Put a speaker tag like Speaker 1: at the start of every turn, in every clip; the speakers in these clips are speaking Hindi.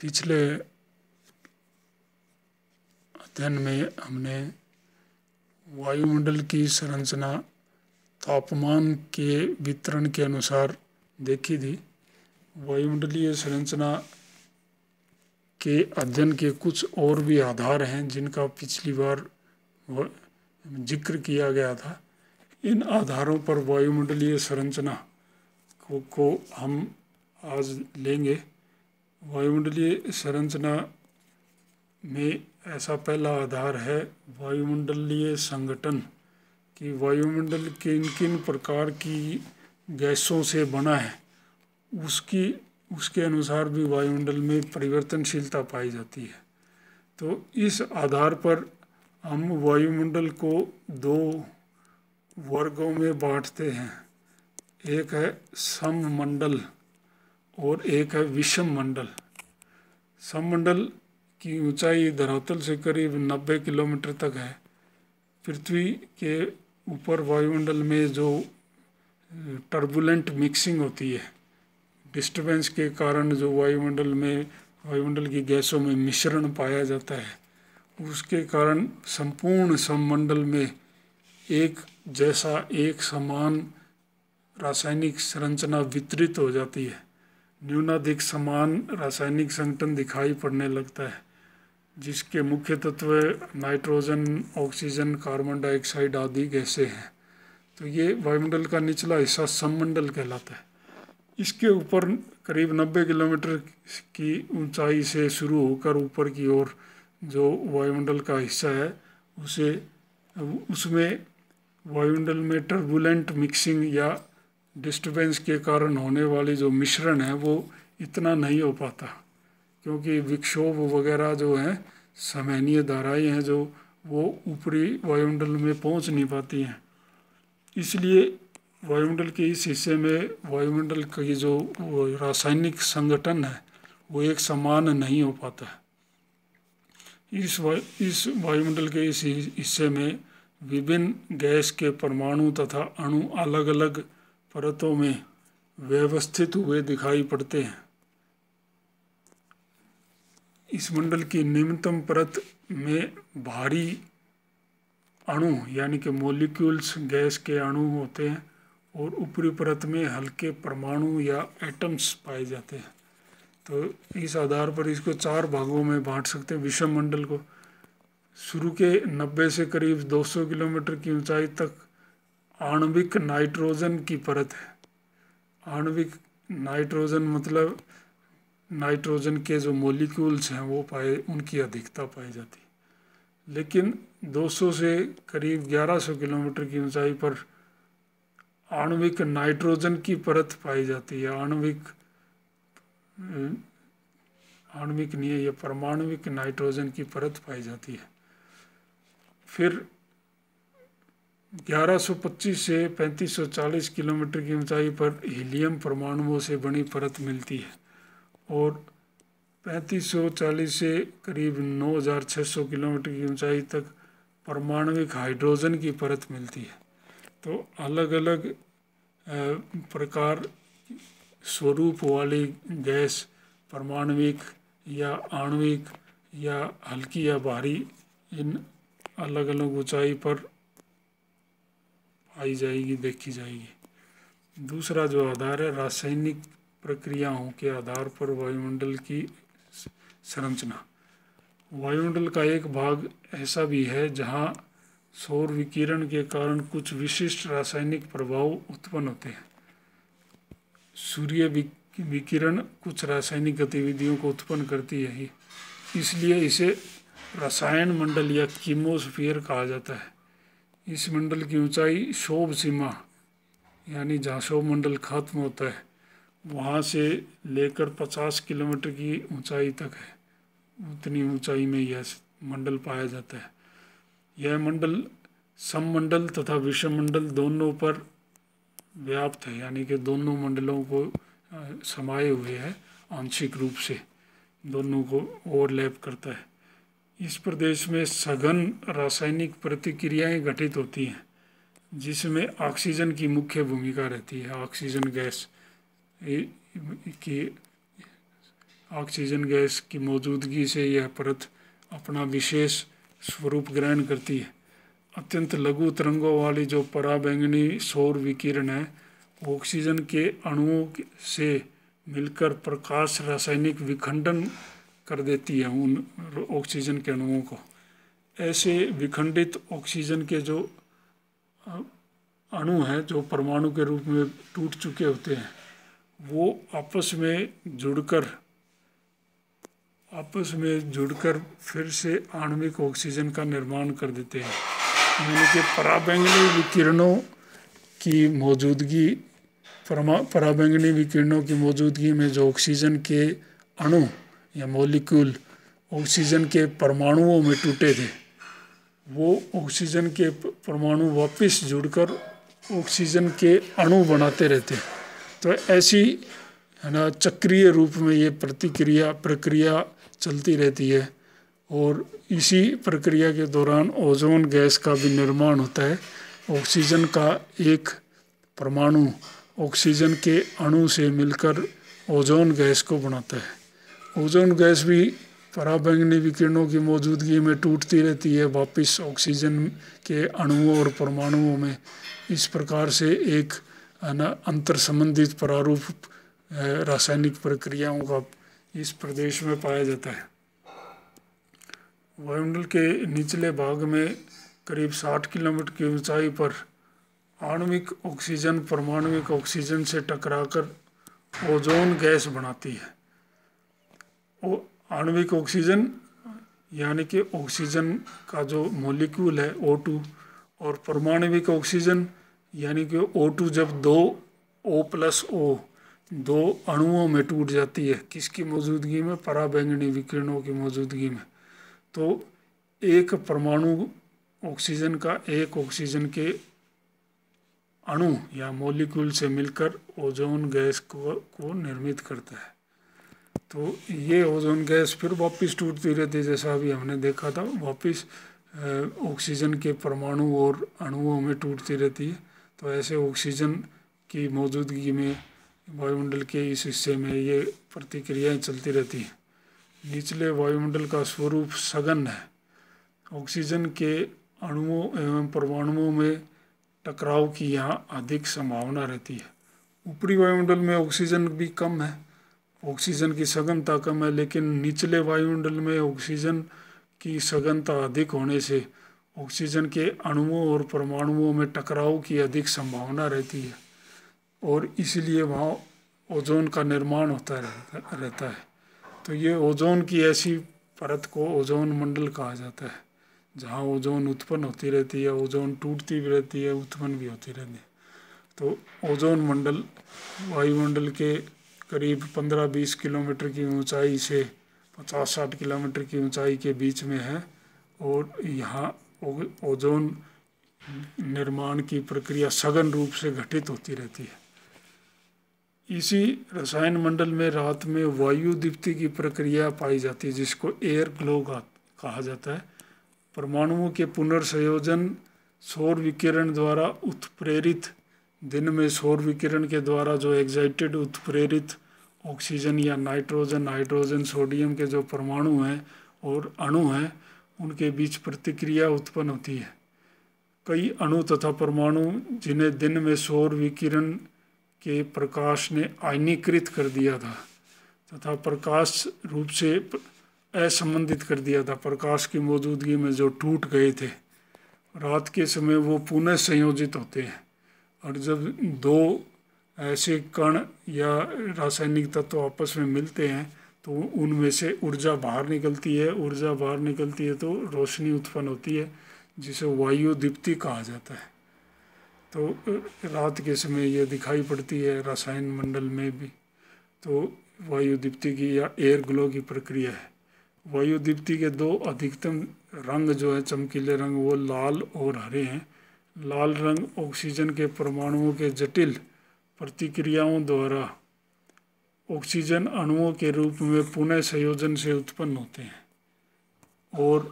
Speaker 1: पिछले अध्ययन में हमने वायुमंडल की संरचना तापमान के वितरण के अनुसार देखी थी वायुमंडलीय संरचना के अध्ययन के कुछ और भी आधार हैं जिनका पिछली बार जिक्र किया गया था इन आधारों पर वायुमंडलीय संरचना को, को हम आज लेंगे वायुमंडलीय संरचना में ऐसा पहला आधार है वायुमंडलीय संगठन कि वायुमंडल किन किन प्रकार की गैसों से बना है उसकी उसके अनुसार भी वायुमंडल में परिवर्तनशीलता पाई जाती है तो इस आधार पर हम वायुमंडल को दो वर्गों में बांटते हैं एक है सममंडल और एक है विषम मंडल सममंडल की ऊंचाई धरातल से करीब 90 किलोमीटर तक है पृथ्वी के ऊपर वायुमंडल में जो टर्बुलेंट मिक्सिंग होती है डिस्टरबेंस के कारण जो वायुमंडल में वायुमंडल की गैसों में मिश्रण पाया जाता है उसके कारण संपूर्ण सममंडल में एक जैसा एक समान रासायनिक संरचना वितरित हो जाती है न्यूनाधिक समान रासायनिक संगठन दिखाई पड़ने लगता है जिसके मुख्य तत्व नाइट्रोजन ऑक्सीजन कार्बन डाइऑक्साइड आदि गैसे हैं तो ये वायुमंडल का निचला हिस्सा सममंडल कहलाता है इसके ऊपर करीब 90 किलोमीटर की ऊंचाई से शुरू होकर ऊपर की ओर जो वायुमंडल का हिस्सा है उसे उसमें वायुमंडल में टर्बुलेंट मिक्सिंग या डिस्टरबेंस के कारण होने वाली जो मिश्रण है वो इतना नहीं हो पाता क्योंकि विक्षोभ वगैरह जो हैं समयनीय धाराएँ हैं जो वो ऊपरी वायुमंडल में पहुंच नहीं पाती हैं इसलिए वायुमंडल के इस हिस्से में वायुमंडल का जो रासायनिक संगठन है वो एक समान नहीं हो पाता है इस वा, इस वायुमंडल के इस हिस्से में विभिन्न गैस के परमाणु तथा अणु अलग अलग परतों में व्यवस्थित हुए दिखाई पड़ते हैं इस मंडल की निम्नतम परत में भारी अणु यानी कि मोलिक्यूल्स गैस के अणु होते हैं और ऊपरी परत में हल्के परमाणु या एटम्स पाए जाते हैं तो इस आधार पर इसको चार भागों में बांट सकते हैं विषम मंडल को शुरू के 90 से करीब 200 किलोमीटर की ऊंचाई तक आणविक नाइट्रोजन की परत है आणविक नाइट्रोजन मतलब नाइट्रोजन के जो मॉलिक्यूल्स हैं वो पाए उनकी अधिकता पाई जाती लेकिन 200 से करीब 1100 किलोमीटर की ऊंचाई पर आणविक नाइट्रोजन की परत पाई जाती है आणविक आणविक नहीं है यह परमाणविक नाइट्रोजन की परत पाई जाती है फिर 1125 से 3540 किलोमीटर की ऊंचाई पर हीलियम परमाणुओं से बनी परत मिलती है और 3540 से करीब 9600 किलोमीटर की ऊंचाई तक परमाणुविक हाइड्रोजन की परत मिलती है तो अलग अलग प्रकार स्वरूप वाली गैस परमाणुविक या आणविक या हल्की या भारी इन अलग अलग ऊंचाई पर आई जाएगी देखी जाएगी दूसरा जो आधार है रासायनिक प्रक्रियाओं के आधार पर वायुमंडल की संरचना वायुमंडल का एक भाग ऐसा भी है जहाँ सौर विकिरण के कारण कुछ विशिष्ट रासायनिक प्रभाव उत्पन्न होते हैं सूर्य विकिरण कुछ रासायनिक गतिविधियों को उत्पन्न करती है इसलिए इसे रसायन मंडल या कीमोस्फीयर कहा जाता है इस मंडल की ऊंचाई शोभ सीमा यानी जहाँ शोभ मंडल खत्म होता है वहाँ से लेकर पचास किलोमीटर की ऊंचाई तक है उतनी ऊंचाई में यह मंडल पाया जाता है यह मंडल सममंडल तथा विषम मंडल दोनों पर व्याप्त है यानी कि दोनों मंडलों को समाये हुए है आंशिक रूप से दोनों को ओवरलैप करता है इस प्रदेश में सघन रासायनिक प्रतिक्रियाएं घटित होती हैं जिसमें ऑक्सीजन की मुख्य भूमिका रहती है ऑक्सीजन गैस की ऑक्सीजन गैस की मौजूदगी से यह परत अपना विशेष स्वरूप ग्रहण करती है अत्यंत लघु तरंगों वाली जो पराबैंगनी सौर विकिरण है ऑक्सीजन के अणुओं से मिलकर प्रकाश रासायनिक विखंडन कर देती है उन ऑक्सीजन के अणुओं को ऐसे विखंडित ऑक्सीजन के जो अणु हैं जो परमाणु के रूप में टूट चुके होते हैं वो आपस में जुड़कर आपस में जुड़कर फिर से आणविक ऑक्सीजन का निर्माण कर देते हैं यानी कि पराबैंगनी विकिरणों की मौजूदगी परमा पराबैंगनी विकिरणों की मौजूदगी में जो ऑक्सीजन के अणु या मॉलिक्यूल ऑक्सीजन के परमाणुओं में टूटे थे वो ऑक्सीजन के परमाणु वापस जुड़कर ऑक्सीजन के अणु बनाते रहते तो ऐसी है ना चक्रीय रूप में ये प्रतिक्रिया प्रक्रिया चलती रहती है और इसी प्रक्रिया के दौरान ओजोन गैस का भी निर्माण होता है ऑक्सीजन का एक परमाणु ऑक्सीजन के अणु से मिलकर ओजोन गैस को बनाता है ओजोन गैस भी पराबैंगनी विकिरणों की मौजूदगी में टूटती रहती है वापस ऑक्सीजन के अणुओं और परमाणुओं में इस प्रकार से एक अंतर संबंधित प्रारूप रासायनिक प्रक्रियाओं का इस प्रदेश में पाया जाता है वायुमंडल के निचले भाग में करीब 60 किलोमीटर की ऊंचाई पर आणविक ऑक्सीजन परमाणविक ऑक्सीजन से टकराकर ओजोन गैस बनाती है आणविक ऑक्सीजन यानी कि ऑक्सीजन का जो मॉलिक्यूल है ओ टू और परमाणविक ऑक्सीजन यानी कि ओ टू जब दो ओ प्लस ओ दो अणुओं में टूट जाती है किसकी मौजूदगी में पराबैंगनी विकिरणों की मौजूदगी में तो एक परमाणु ऑक्सीजन का एक ऑक्सीजन के अणु या मॉलिक्यूल से मिलकर ओजोन गैस को, को निर्मित करता है तो ये ओजोन गैस फिर वापस टूटती रहती है जैसा अभी हमने देखा था वापस ऑक्सीजन के परमाणु और अणुओं में टूटती रहती है तो ऐसे ऑक्सीजन की मौजूदगी में वायुमंडल के इस हिस्से में ये प्रतिक्रियाएं चलती रहती हैं निचले वायुमंडल का स्वरूप सघन है ऑक्सीजन के अणुओं एवं परमाणुओं में टकराव की यहाँ अधिक संभावना रहती है ऊपरी वायुमंडल में ऑक्सीजन भी कम है ऑक्सीजन की सघनता कम है लेकिन निचले वायुमंडल में ऑक्सीजन की सघनता अधिक होने से ऑक्सीजन के अणुओं और परमाणुओं में टकराव की अधिक संभावना रहती है और इसलिए वहाँ ओजोन का निर्माण होता रहता है तो ये ओजोन की ऐसी परत को ओजोन मंडल कहा जाता है जहाँ ओजोन उत्पन्न होती रहती है ओजोन टूटती भी रहती है उत्पन्न भी होती रहती है तो ओजोन मंडल वायुमंडल के करीब 15-20 किलोमीटर की ऊंचाई से 50-60 किलोमीटर की ऊंचाई के बीच में है और यहाँ ओजोन निर्माण की प्रक्रिया सघन रूप से घटित होती रहती है इसी रसायन मंडल में रात में वायु दीप्ति की प्रक्रिया पाई जाती है जिसको एयर ग्लो कहा जाता है परमाणुओं के पुनर्संयोजन सौर विकिरण द्वारा उत्प्रेरित दिन में सौर विकिरण के द्वारा जो एग्जाइटेड उत्प्रेरित ऑक्सीजन या नाइट्रोजन हाइड्रोजन सोडियम के जो परमाणु हैं और अणु हैं उनके बीच प्रतिक्रिया उत्पन्न होती है कई अणु तथा परमाणु जिन्हें दिन में सौर विकिरण के प्रकाश ने आयनीकृत कर दिया था तथा प्रकाश रूप से असंबंधित कर दिया था प्रकाश की मौजूदगी में जो टूट गए थे रात के समय वो पुनः संयोजित होते हैं और जब दो ऐसे कण या रासायनिक तत्व आपस में मिलते हैं तो उनमें से ऊर्जा बाहर निकलती है ऊर्जा बाहर निकलती है तो रोशनी उत्पन्न होती है जिसे वायु दीप्ति कहा जाता है तो रात के समय ये दिखाई पड़ती है रासायन मंडल में भी तो वायु दीप्ति की या एयर ग्लो की प्रक्रिया है वायु दीप्ति के दो अधिकतम रंग जो है चमकीले रंग वो लाल और हरे हैं लाल रंग ऑक्सीजन के परमाणुओं के जटिल प्रतिक्रियाओं द्वारा ऑक्सीजन अणुओं के रूप में पुनः संयोजन से उत्पन्न होते हैं और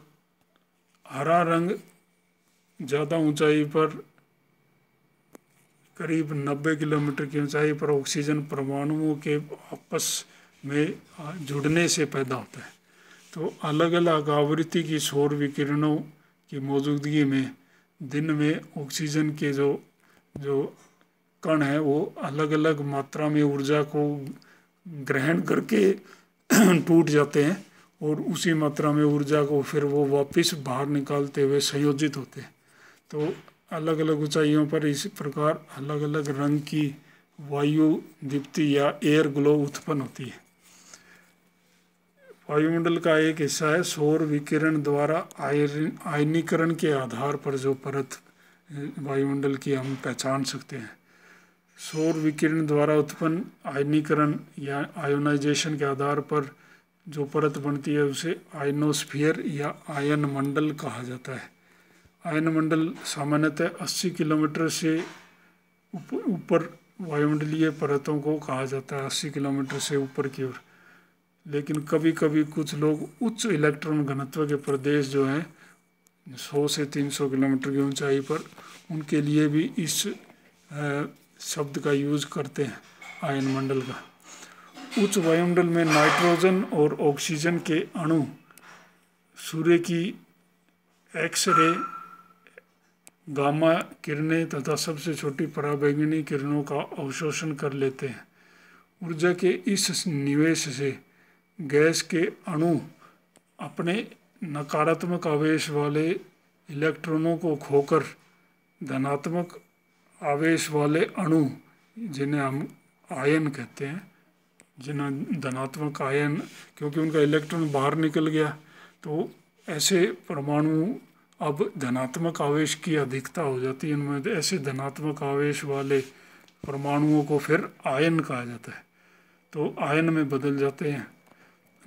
Speaker 1: हरा रंग ज़्यादा ऊंचाई पर करीब 90 किलोमीटर की ऊंचाई पर ऑक्सीजन परमाणुओं के आपस में जुड़ने से पैदा होता है तो अलग अलग आवृत्ति की शोर विकिरणों की मौजूदगी में दिन में ऑक्सीजन के जो जो कण है वो अलग अलग मात्रा में ऊर्जा को ग्रहण करके टूट जाते हैं और उसी मात्रा में ऊर्जा को फिर वो वापस बाहर निकालते हुए संयोजित होते हैं तो अलग अलग ऊंचाइयों पर इस प्रकार अलग अलग रंग की वायु दीप्ति या एयर ग्लो उत्पन्न होती है वायुमंडल का एक हिस्सा है सौर विकिरण द्वारा आयनीकरण के आधार पर जो परत वायुमंडल की हम पहचान सकते हैं सौर विकिरण द्वारा उत्पन्न आयनीकरण या आयोनाइजेशन के आधार पर जो परत बनती है उसे आयनोस्फियर या आयन मंडल कहा जाता है आयन मंडल सामान्यतः 80 किलोमीटर से ऊपर वायुमंडलीय परतों को कहा जाता है 80 किलोमीटर से ऊपर की ओर लेकिन कभी कभी कुछ लोग उच्च इलेक्ट्रॉन घनत्व के प्रदेश जो हैं 100 से 300 किलोमीटर की ऊंचाई पर उनके लिए भी इस शब्द का यूज़ करते हैं आयन मंडल का उच्च वायुमंडल में नाइट्रोजन और ऑक्सीजन के अणु सूर्य की एक्सरे गामा किरणें तथा सबसे छोटी पराबैंगनी किरणों का अवशोषण कर लेते हैं ऊर्जा के इस निवेश से गैस के अणु अपने नकारात्मक आवेश वाले इलेक्ट्रॉनों को खोकर धनात्मक आवेश वाले अणु जिन्हें हम आयन कहते हैं जिन्हें धनात्मक आयन क्योंकि उनका इलेक्ट्रॉन बाहर निकल गया तो ऐसे परमाणु अब धनात्मक आवेश की अधिकता हो जाती है उनमें ऐसे धनात्मक आवेश वाले परमाणुओं को फिर आयन कहा जाता है तो आयन में बदल जाते हैं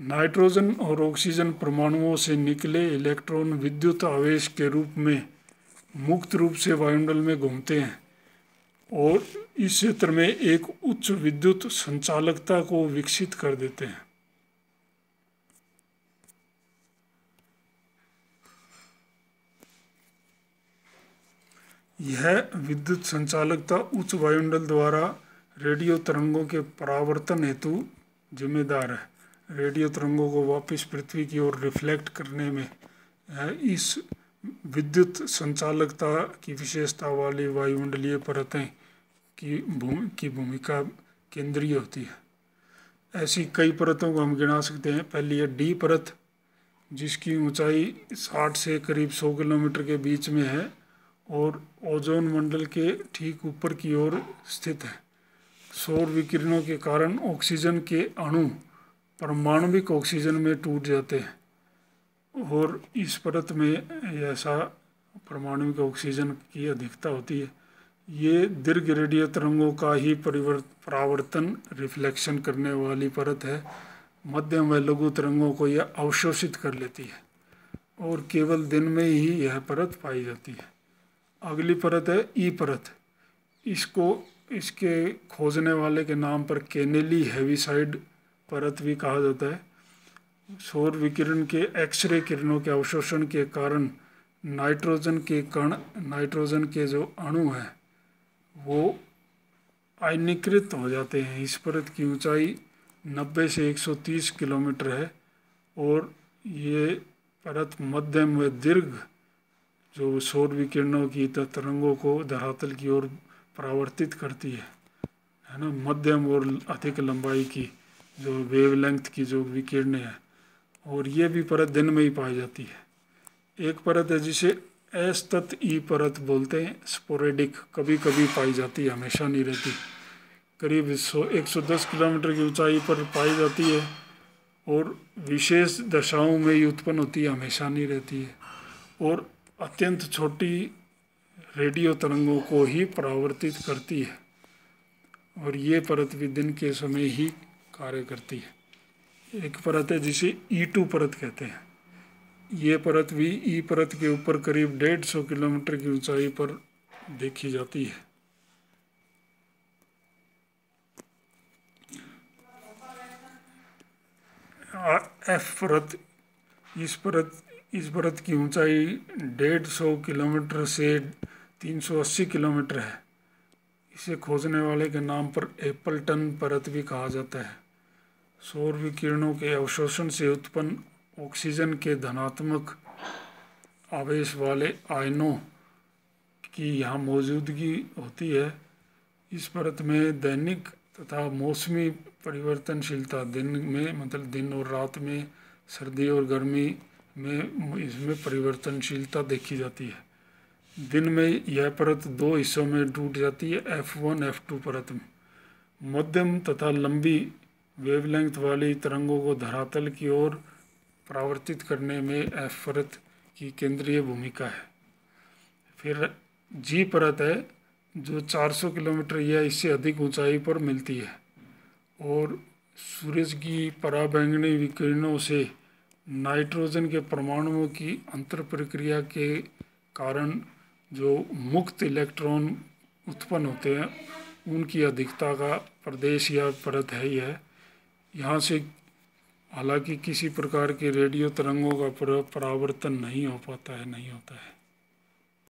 Speaker 1: नाइट्रोजन और ऑक्सीजन परमाणुओं से निकले इलेक्ट्रॉन विद्युत आवेश के रूप में मुक्त रूप से वायुमंडल में घूमते हैं और इस क्षेत्र में एक उच्च विद्युत संचालकता को विकसित कर देते हैं यह विद्युत संचालकता उच्च वायुमंडल द्वारा रेडियो तरंगों के परावर्तन हेतु जिम्मेदार है रेडियो तरंगों को वापस पृथ्वी की ओर रिफ्लेक्ट करने में इस विद्युत संचालकता की विशेषता वाली वायुमंडलीय परतें की भूमि की भूमिका केंद्रीय होती है ऐसी कई परतों को हम गिना सकते हैं पहली है डी परत जिसकी ऊंचाई 60 से करीब 100 किलोमीटर के बीच में है और ओजोन मंडल के ठीक ऊपर की ओर स्थित है सौर विकिरणों के कारण ऑक्सीजन के अणु परमाणविक ऑक्सीजन में टूट जाते हैं और इस परत में ऐसा परमाणविक ऑक्सीजन की अधिकता होती है ये दीर्घ रेडिय तरंगों का ही परिवर्त परावर्तन रिफ्लेक्शन करने वाली परत है मध्यम व लघु तरंगों को यह अवशोषित कर लेती है और केवल दिन में ही यह परत पाई जाती है अगली परत है ई परत इसको इसके खोजने वाले के नाम पर केनेली हैवीसाइड परत भी कहा जाता है सौर विकिरण के एक्सरे किरणों के अवशोषण के कारण नाइट्रोजन के कण नाइट्रोजन के जो अणु हैं वो आयनीकृत हो जाते हैं इस परत की ऊंचाई 90 से 130 किलोमीटर है और ये परत मध्यम व दीर्घ जो सौर विकिरणों की तरंगों को धरातल की ओर परावर्तित करती है है ना मध्यम और अधिक लंबाई की जो वेव लेंथ की जो विकिरणें हैं और ये भी परत दिन में ही पाई जाती है एक परत है जिसे एस तत् ई परत बोलते हैं स्पोरेडिक कभी कभी पाई जाती है हमेशा नहीं रहती करीब सौ एक सौ दस किलोमीटर की ऊंचाई पर पाई जाती है और विशेष दशाओं में ही उत्पन्न होती है हमेशा नहीं रहती है और अत्यंत छोटी रेडियो तरंगों को ही परावर्तित करती है और ये परत भी दिन के समय ही कार्य करती है एक परत है जिसे ई e टू परत कहते हैं ये परत भी ई e परत के ऊपर करीब डेढ़ सौ किलोमीटर की ऊंचाई पर देखी जाती है एफ परत इस परत इस परत की ऊंचाई डेढ़ सौ किलोमीटर से तीन सौ अस्सी किलोमीटर है इसे खोजने वाले के नाम पर एप्पलटन परत भी कहा जाता है सौर विकिरणों के अवशोषण से उत्पन्न ऑक्सीजन के धनात्मक आवेश वाले आयनों की यहाँ मौजूदगी होती है इस परत में दैनिक तथा मौसमी परिवर्तनशीलता दिन में मतलब दिन और रात में सर्दी और गर्मी में इसमें परिवर्तनशीलता देखी जाती है दिन में यह परत दो हिस्सों में टूट जाती है एफ वन एफ टू परत में मध्यम तथा लंबी वेवलेंथ वाली तरंगों को धरातल की ओर परावर्तित करने में एफरत की केंद्रीय भूमिका है फिर जी परत है जो 400 किलोमीटर या इससे अधिक ऊंचाई पर मिलती है और सूरज की पराबैंगनी विकिरणों से नाइट्रोजन के परमाणुओं की अंतर प्रक्रिया के कारण जो मुक्त इलेक्ट्रॉन उत्पन्न होते हैं उनकी अधिकता का प्रदेश या परत है यह यहाँ से हालांकि किसी प्रकार के रेडियो तरंगों का परावर्तन नहीं हो पाता है नहीं होता है